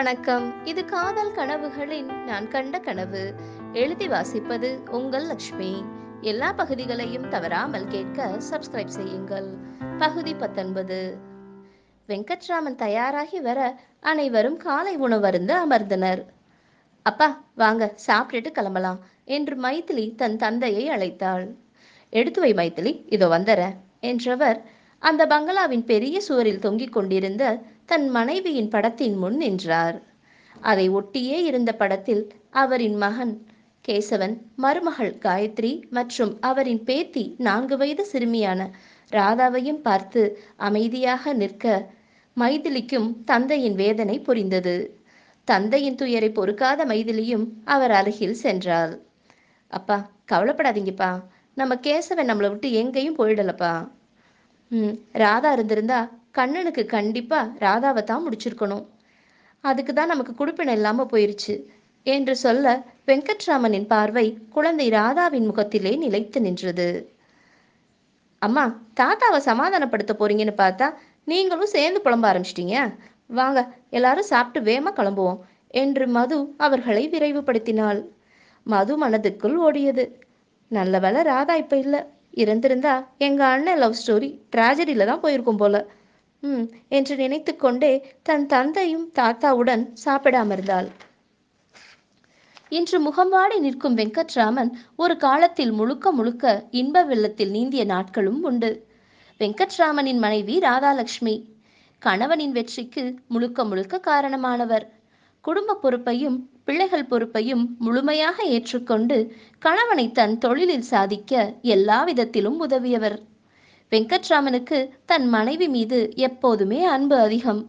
வணக்கம் இது காதல் கனவுகளின் நான் கண்ட கனவு எழுதி வாசிப்பது உங்கள் லக்ஷ்மி எல்லா பகுதிகளையும் தவறாமல் கேட்க சப்ஸ்கிரைப் செய்யுங்கள் பகுதி பத்தொன்பது வெங்கட்ராமன் தயாராகி வர அனைவரும் காலை உணவு அருந்து அமர்ந்தனர் அப்பா வாங்க சாப்பிட்டுட்டு கிளம்பலாம் என்று மைத்திலி தன் தந்தையை அழைத்தாள் எடுத்து வை மைத்திலி இதோ வந்தற என்றவர் அந்த பங்களாவின் பெரிய சுவரில் தொங்கிக் கொண்டிருந்த தன் மனைவியின் படத்தின் முன் நின்றார் அதை ஒட்டியே இருந்த படத்தில் அவரின் மகன் கேசவன் மருமகள் காயத்ரி மற்றும் அவரின் பேத்தி நான்கு வயது சிறுமியான ராதாவையும் பார்த்து அமைதியாக நிற்க மைதிலிக்கும் தந்தையின் வேதனை புரிந்தது தந்தையின் துயரை பொறுக்காத மைதிலியும் அவர் அருகில் சென்றாள் அப்பா கவலைப்படாதீங்கப்பா நம்ம கேசவன் நம்மளை விட்டு எங்கேயும் போயிடலப்பா ம் ராதா இருந்திருந்தா கண்ணனுக்கு கண்டிப்பாக ராதாவை தான் முடிச்சிருக்கணும் அதுக்கு தான் நமக்கு குடுப்பினம் இல்லாமல் போயிருச்சு என்று சொல்ல வெங்கட்ராமனின் பார்வை குழந்தை ராதாவின் முகத்திலே நிலைத்து நின்றது அம்மா தாத்தாவை சமாதானப்படுத்த போறீங்கன்னு பார்த்தா நீங்களும் சேர்ந்து புலம்ப ஆரம்பிச்சிட்டீங்க வாங்க எல்லாரும் சாப்பிட்டு வேமா கிளம்புவோம் என்று மது அவர்களை விரைவுபடுத்தினாள் மது மனதுக்குள் ஓடியது நல்ல வேலை ராதா இப்போ இல்லை இறந்திருந்தா எங்கள் அண்ணன் லவ் ஸ்டோரி ட்ராஜடியில் தான் போயிருக்கும் போல ம் என்று நினைத்து கொண்டே தன் தந்தையும் தாத்தாவுடன் அமர்ந்தாள் இன்று முகம்பாடி நிற்கும் வெங்கட்ராமன் ஒரு காலத்தில் முழுக்க முழுக்க இன்ப வெள்ளத்தில் நீந்திய நாட்களும் உண்டு வெங்கட்ராமனின் மனைவி ராதாலட்சுமி கணவனின் வெற்றிக்கு முழுக்க முழுக்க காரணமானவர் குடும்ப பொறுப்பையும் பிள்ளைகள் பொறுப்பையும் முழுமையாக ஏற்றுக்கொண்டு கணவனை தன் தொழிலில் சாதிக்க எல்லா விதத்திலும் உதவியவர் வெங்கட்ராமனுக்கு தன் மனைவி மீது எப்போதுமே அன்பு அதிகம்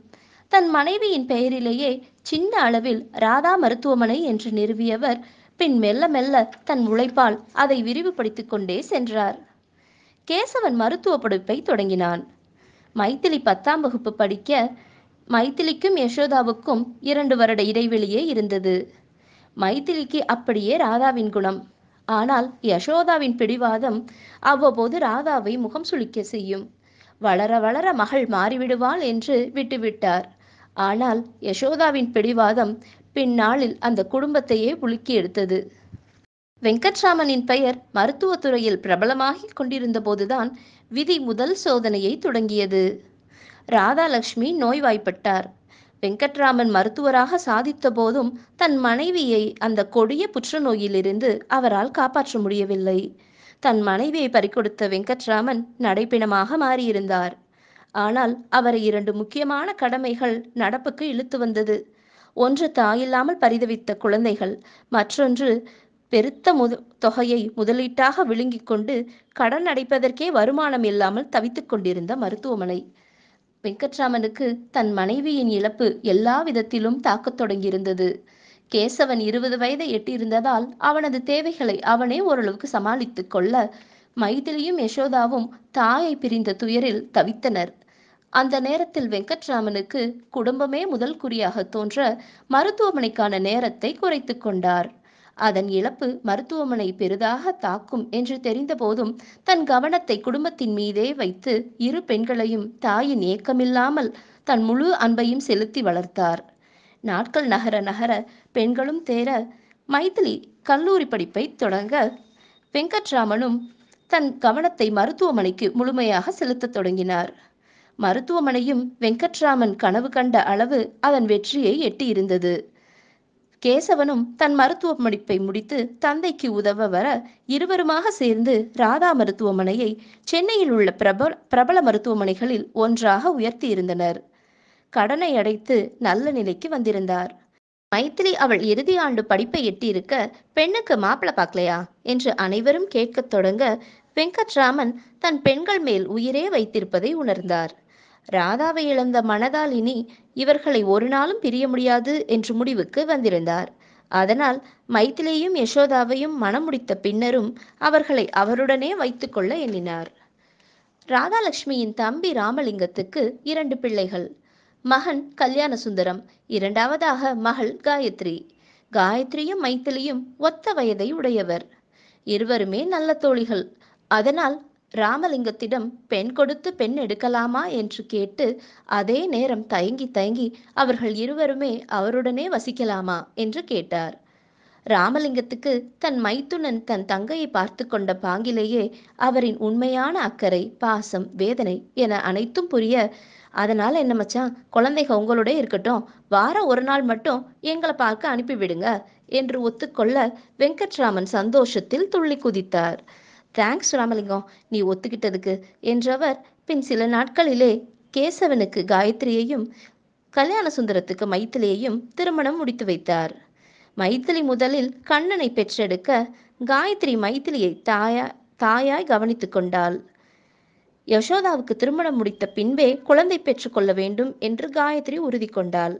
தன் மனைவியின் பெயரிலேயே சின்ன அளவில் ராதா மருத்துவமனை என்று நிறுவியவர் பின் மெல்ல மெல்ல தன் உழைப்பால் அதை விரிவுபடுத்திக் கொண்டே சென்றார் கேசவன் மருத்துவ படிப்பை தொடங்கினான் மைத்திலி பத்தாம் வகுப்பு படிக்க மைத்திலிக்கும் யசோதாவுக்கும் இரண்டு வருட இடைவெளியே இருந்தது மைத்திலிக்கு அப்படியே ராதாவின் குணம் ஆனால் யசோதாவின் பிடிவாதம் அவ்வப்போது ராதாவை முகம் சுளிக்க செய்யும் வளர வளர மகள் மாறிவிடுவாள் என்று விட்டுவிட்டார் ஆனால் யசோதாவின் பிடிவாதம் பின்னாளில் அந்த குடும்பத்தையே உலுக்கி எடுத்தது வெங்கட்ராமனின் பெயர் மருத்துவத்துறையில் பிரபலமாகிக் கொண்டிருந்த போதுதான் விதி முதல் சோதனையை தொடங்கியது ராதாலட்சுமி நோய்வாய்ப்பட்டார் வெங்கட்ராமன் மருத்துவராக சாதித்த போதும் தன் மனைவியை அந்த கொடிய புற்றுநோயிலிருந்து அவரால் காப்பாற்ற முடியவில்லை தன் மனைவியை பறிக்கொடுத்த வெங்கட்ராமன் நடைப்பிணமாக மாறியிருந்தார் ஆனால் அவரை இரண்டு முக்கியமான கடமைகள் நடப்புக்கு இழுத்து வந்தது ஒன்று தாயில்லாமல் பரிதவித்த குழந்தைகள் மற்றொன்று பெருத்த முத தொகையை முதலீட்டாக விழுங்கிக் கொண்டு கடன் அடைப்பதற்கே வருமானம் இல்லாமல் தவித்துக் கொண்டிருந்த மருத்துவமனை வெங்கட்ராமனுக்கு தன் மனைவியின் இழப்பு எல்லா விதத்திலும் தாக்கத் தொடங்கியிருந்தது கேசவன் இருபது வயதை எட்டியிருந்ததால் அவனது தேவைகளை அவனே ஓரளவுக்கு சமாளித்து கொள்ள மைதிலியும் யசோதாவும் தாயை பிரிந்த துயரில் தவித்தனர் அந்த நேரத்தில் வெங்கட்ராமனுக்கு குடும்பமே முதல் குறியாக தோன்ற மருத்துவமனைக்கான நேரத்தை குறைத்து கொண்டார் அதன் இழப்பு மருத்துவமனை பெரிதாக தாக்கும் என்று தெரிந்த போதும் தன் கவனத்தை குடும்பத்தின் மீதே வைத்து இரு பெண்களையும் தாயின் ஏக்கமில்லாமல் தன் முழு அன்பையும் செலுத்தி வளர்த்தார் நாட்கள் நகர நகர பெண்களும் தேர மைதிலி கல்லூரி படிப்பை தொடங்க வெங்கட்ராமனும் தன் கவனத்தை மருத்துவமனைக்கு முழுமையாக செலுத்தத் தொடங்கினார் மருத்துவமனையும் வெங்கட்ராமன் கனவு கண்ட அளவு அதன் வெற்றியை எட்டியிருந்தது கேசவனும் தன் மருத்துவ படிப்பை முடித்து தந்தைக்கு உதவ வர இருவருமாக சேர்ந்து ராதா மருத்துவமனையை சென்னையில் உள்ள பிரபல பிரபல மருத்துவமனைகளில் ஒன்றாக உயர்த்தி இருந்தனர் கடனை அடைத்து நல்ல நிலைக்கு வந்திருந்தார் மைத்திரி அவள் இறுதி ஆண்டு படிப்பை எட்டியிருக்க பெண்ணுக்கு மாப்பிள பார்க்கலையா என்று அனைவரும் கேட்கத் தொடங்க வெங்கட்ராமன் தன் பெண்கள் மேல் உயிரே வைத்திருப்பதை உணர்ந்தார் ராதாவை இழந்த மனதால் இனி இவர்களை ஒரு நாளும் பிரிய முடியாது என்று முடிவுக்கு வந்திருந்தார் அதனால் மைத்திலேயும் யசோதாவையும் மனம் முடித்த பின்னரும் அவர்களை அவருடனே வைத்துக்கொள்ள எண்ணினார் ராதாலட்சுமியின் தம்பி ராமலிங்கத்துக்கு இரண்டு பிள்ளைகள் மகன் கல்யாண சுந்தரம் இரண்டாவதாக மகள் காயத்ரி காயத்ரியும் மைத்திலியும் ஒத்த வயதை உடையவர் இருவருமே நல்ல தோழிகள் அதனால் ராமலிங்கத்திடம் பெண் கொடுத்து பெண் எடுக்கலாமா என்று கேட்டு அதே நேரம் தயங்கி தயங்கி அவர்கள் இருவருமே அவருடனே வசிக்கலாமா என்று கேட்டார் ராமலிங்கத்துக்கு தன் மைத்துனன் தன் தங்கையை பார்த்து கொண்ட பாங்கிலேயே அவரின் உண்மையான அக்கறை பாசம் வேதனை என அனைத்தும் புரிய அதனால என்ன மச்சான் குழந்தைக உங்களோட இருக்கட்டும் வாரம் ஒரு நாள் மட்டும் எங்களை பார்க்க அனுப்பிவிடுங்க என்று ஒத்துக்கொள்ள வெங்கட்ராமன் சந்தோஷத்தில் துள்ளி குதித்தார் தேங்க்ஸ் ராமலிங்கம் நீ ஒத்துக்கிட்டதுக்கு என்றவர் பின் சில நாட்களிலே கேசவனுக்கு காயத்ரியையும் கல்யாண சுந்தரத்துக்கு மைத்திலியையும் திருமணம் முடித்து வைத்தார் மைத்திலி முதலில் கண்ணனை பெற்றெடுக்க காயத்ரி மைத்திலியை தாயா தாயாய் கவனித்து கொண்டாள் யசோதாவுக்கு திருமணம் முடித்த பின்பே குழந்தை பெற்றுக்கொள்ள வேண்டும் என்று காயத்ரி உறுதி கொண்டாள்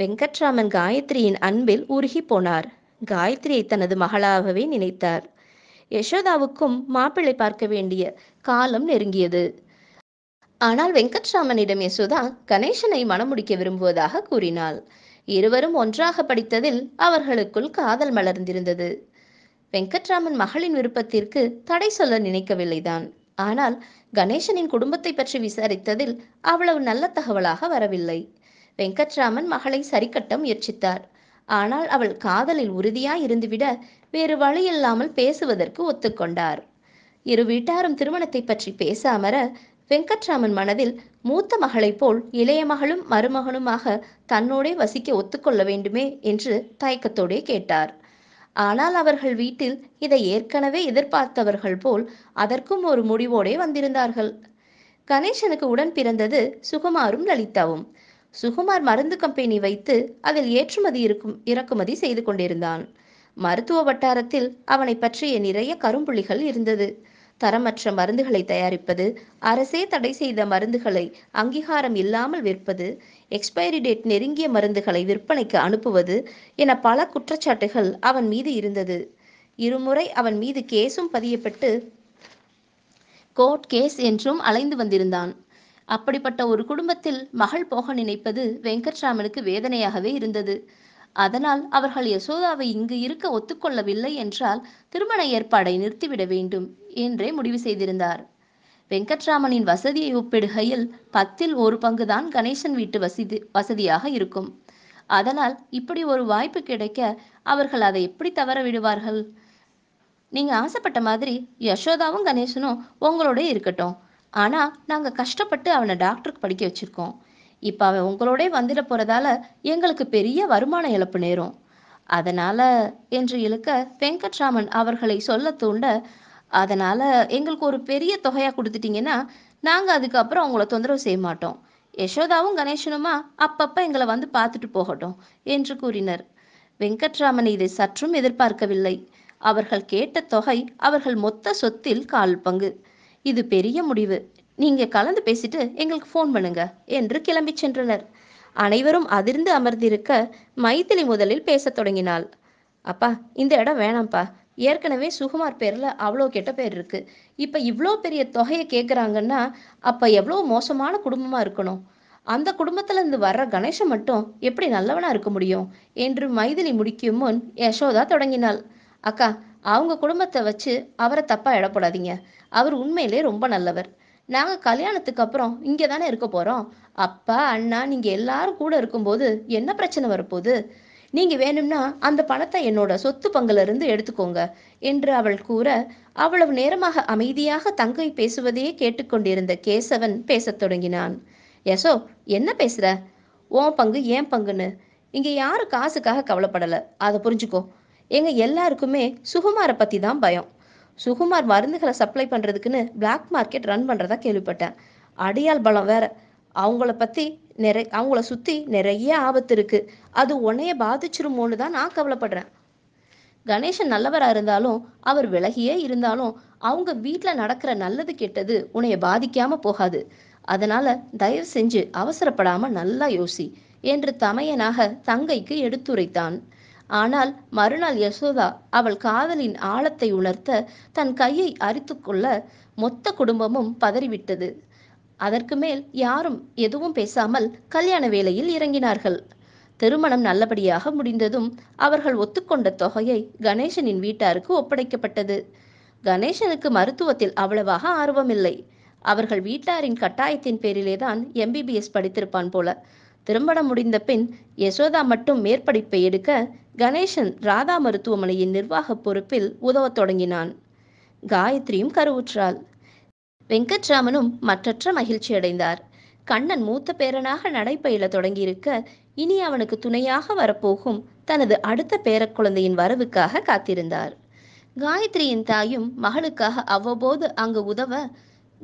வெங்கட்ராமன் காயத்ரியின் அன்பில் உருகி போனார் காயத்ரியை தனது மகளாகவே நினைத்தார் யசோதாவுக்கும் மாப்பிள்ளை பார்க்க வேண்டிய காலம் நெருங்கியது ஆனால் வெங்கட்ராமனிடம் யசோதா கணேசனை மணமுடிக்க விரும்புவதாக கூறினாள் இருவரும் ஒன்றாக படித்ததில் அவர்களுக்குள் காதல் மலர்ந்திருந்தது வெங்கட்ராமன் மகளின் விருப்பத்திற்கு தடை சொல்ல நினைக்கவில்லைதான் ஆனால் கணேசனின் குடும்பத்தை பற்றி விசாரித்ததில் அவ்வளவு நல்ல தகவலாக வரவில்லை வெங்கட்ராமன் மகளை சரிக்கட்ட முயற்சித்தார் ஆனால் அவள் காதலில் உறுதியாய் இருந்துவிட வேறு வழியில்லாமல் பேசுவதற்கு ஒத்துக்கொண்டார் இரு வீட்டாரும் திருமணத்தை பற்றி பேச அமர வெங்கட்ராமன் மனதில் மூத்த மகளைப் போல் இளைய மகளும் மருமகனுமாக தன்னோடே வசிக்க ஒத்துக்கொள்ள வேண்டுமே என்று தயக்கத்தோடே கேட்டார் ஆனால் அவர்கள் வீட்டில் இதை ஏற்கனவே எதிர்பார்த்தவர்கள் போல் அதற்கும் ஒரு முடிவோடே வந்திருந்தார்கள் கணேசனுக்கு உடன் பிறந்தது சுகுமாரும் லலிதாவும் சுகுமார் மருந்து கம்பெனி வைத்து அதில் ஏற்றுமதி இருக்கும் இறக்குமதி செய்து கொண்டிருந்தான் மருத்துவ வட்டாரத்தில் அவனை பற்றிய நிறைய கரும்புள்ளிகள் இருந்தது தரமற்ற மருந்துகளை தயாரிப்பது அரசே தடை செய்த மருந்துகளை அங்கீகாரம் இல்லாமல் விற்பது எக்ஸ்பைரி டேட் நெருங்கிய மருந்துகளை விற்பனைக்கு அனுப்புவது என பல குற்றச்சாட்டுகள் அவன் மீது இருந்தது இருமுறை அவன் மீது கேஸும் பதியப்பட்டு கோர்ட் கேஸ் என்றும் அலைந்து வந்திருந்தான் அப்படிப்பட்ட ஒரு குடும்பத்தில் மகள் போக நினைப்பது வெங்கட்ராமனுக்கு வேதனையாகவே இருந்தது அதனால் அவர்கள் யசோதாவை இங்கு இருக்க ஒத்துக்கொள்ளவில்லை என்றால் திருமண ஏற்பாடை நிறுத்திவிட வேண்டும் என்றே முடிவு செய்திருந்தார் வெங்கட்ராமனின் வசதியை ஒப்பிடுகையில் பத்தில் ஒரு பங்குதான் கணேசன் வீட்டு வசதி வசதியாக இருக்கும் அதனால் இப்படி ஒரு வாய்ப்பு கிடைக்க அவர்கள் அதை எப்படி தவற விடுவார்கள் நீங்க ஆசைப்பட்ட மாதிரி யசோதாவும் கணேசனும் உங்களோட இருக்கட்டும் ஆனால் நாங்கள் கஷ்டப்பட்டு அவனை டாக்டருக்கு படிக்க வச்சுருக்கோம் இப்போ அவன் உங்களோடே வந்துட போகிறதால எங்களுக்கு பெரிய வருமான இழப்பு நேரும் அதனால் என்று இழுக்க வெங்கட்ராமன் அவர்களை சொல்ல தூண்ட அதனால் எங்களுக்கு ஒரு பெரிய தொகையாக கொடுத்துட்டிங்கன்னா நாங்கள் அதுக்கப்புறம் அவங்கள தொந்தரவு செய்ய மாட்டோம் யசோதாவும் கணேசனுமா அப்பப்போ எங்களை வந்து பார்த்துட்டு போகட்டும் என்று கூறினர் வெங்கட்ராமன் இதை சற்றும் எதிர்பார்க்கவில்லை அவர்கள் கேட்ட தொகை அவர்கள் மொத்த சொத்தில் கால் பங்கு இது பெரிய முடிவு நீங்க கலந்து பேசிட்டு எங்களுக்கு ஃபோன் பண்ணுங்க என்று கிளம்பி சென்றனர் அனைவரும் அதிர்ந்து அமர்ந்திருக்க மைத்திலி முதலில் பேசத் தொடங்கினாள் அப்பா இந்த இடம் வேணாம்ப்பா ஏற்கனவே சுகுமார் பேரில் அவ்வளோ கெட்ட பேர் இருக்கு இப்போ இவ்வளோ பெரிய தொகையை கேட்குறாங்கன்னா அப்போ எவ்வளோ மோசமான குடும்பமாக இருக்கணும் அந்த இருந்து வர்ற கணேசன் மட்டும் எப்படி நல்லவனாக இருக்க முடியும் என்று மைதிலி முடிக்கும் முன் யசோதா தொடங்கினாள் அக்கா அவங்க குடும்பத்தை வச்சு அவரை தப்பாக எடப்படாதீங்க அவர் உண்மையிலே ரொம்ப நல்லவர் நாங்கள் கல்யாணத்துக்கு அப்புறம் இங்கே தானே இருக்க போகிறோம் அப்பா அண்ணா நீங்கள் எல்லாரும் கூட இருக்கும்போது என்ன பிரச்சனை வரப்போகுது நீங்கள் வேணும்னா அந்த பணத்தை என்னோட சொத்து பங்கிலிருந்து எடுத்துக்கோங்க என்று அவள் கூற அவ்வளவு நேரமாக அமைதியாக தங்கை பேசுவதையே கேட்டுக்கொண்டிருந்த கேசவன் பேசத் தொடங்கினான் யசோ என்ன பேசுகிற ஓ பங்கு ஏன் பங்குன்னு இங்கே யாரும் காசுக்காக கவலைப்படலை அதை புரிஞ்சுக்கோ எங்க எல்லாருக்குமே சுகுமாரை பத்தி தான் பயம் சுகுமார் மருந்துகளை சப்ளை பண்றதுக்குன்னு பிளாக் மார்க்கெட் ரன் பண்றதா கேள்விப்பட்டேன் அடியால் பலம் வேற அவங்கள பத்தி நிறை அவங்கள சுத்தி நிறைய ஆபத்து இருக்கு அது உன்னைய பாதிச்சிருமோன்னு தான் நான் கவலைப்படுறேன் கணேசன் நல்லவராக இருந்தாலும் அவர் விலகியே இருந்தாலும் அவங்க வீட்டில் நடக்கிற நல்லது கெட்டது உன்னைய பாதிக்காம போகாது அதனால தயவு செஞ்சு அவசரப்படாம நல்லா யோசி என்று தமையனாக தங்கைக்கு எடுத்துரைத்தான் ஆனால் மறுநாள் யசோதா அவள் காதலின் ஆழத்தை உணர்த்த தன் கையை அரித்துக்கொள்ள மொத்த குடும்பமும் பதறிவிட்டது அதற்கு மேல் யாரும் எதுவும் பேசாமல் கல்யாண வேலையில் இறங்கினார்கள் திருமணம் நல்லபடியாக முடிந்ததும் அவர்கள் ஒத்துக்கொண்ட தொகையை கணேசனின் வீட்டாருக்கு ஒப்படைக்கப்பட்டது கணேசனுக்கு மருத்துவத்தில் அவ்வளவாக ஆர்வமில்லை அவர்கள் வீட்டாரின் கட்டாயத்தின் பேரிலேதான் எம்பிபிஎஸ் படித்திருப்பான் போல திருமணம் முடிந்த பின் யசோதா மட்டும் மேற்படிப்பை எடுக்க கணேசன் ராதா மருத்துவமனையின் நிர்வாக பொறுப்பில் உதவத் தொடங்கினான் காயத்ரியும் கருவுற்றாள் வெங்கட்ராமனும் மற்றற்ற மகிழ்ச்சி அடைந்தார் கண்ணன் மூத்த பேரனாக நடைபயில தொடங்கியிருக்க இனி அவனுக்கு துணையாக வரப்போகும் தனது அடுத்த பேரக்குழந்தையின் வரவுக்காக காத்திருந்தார் காயத்ரியின் தாயும் மகளுக்காக அவ்வப்போது அங்கு உதவ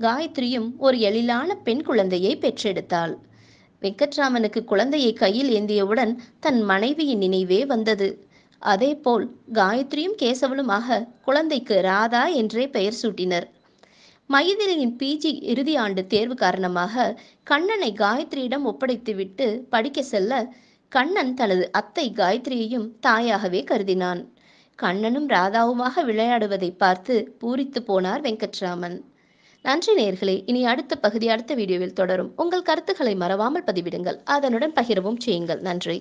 காயத்ரியும் ஒரு எழிலான பெண் குழந்தையை பெற்றெடுத்தாள் வெங்கட்ராமனுக்கு குழந்தையை கையில் ஏந்தியவுடன் தன் மனைவியின் நினைவே வந்தது அதேபோல் காயத்ரியும் கேசவலுமாக குழந்தைக்கு ராதா என்றே பெயர் சூட்டினர் மைதிலியின் பிஜி இறுதி ஆண்டு தேர்வு காரணமாக கண்ணனை காயத்ரியிடம் ஒப்படைத்துவிட்டு படிக்க செல்ல கண்ணன் தனது அத்தை காயத்ரியையும் தாயாகவே கருதினான் கண்ணனும் ராதாவுமாக விளையாடுவதை பார்த்து பூரித்து போனார் வெங்கட்ராமன் நன்றி நேர்களே இனி அடுத்த பகுதி அடுத்த வீடியோவில் தொடரும் உங்கள் கருத்துக்களை மறவாமல் பதிவிடுங்கள் அதனுடன் பகிரவும் செய்யுங்கள் நன்றி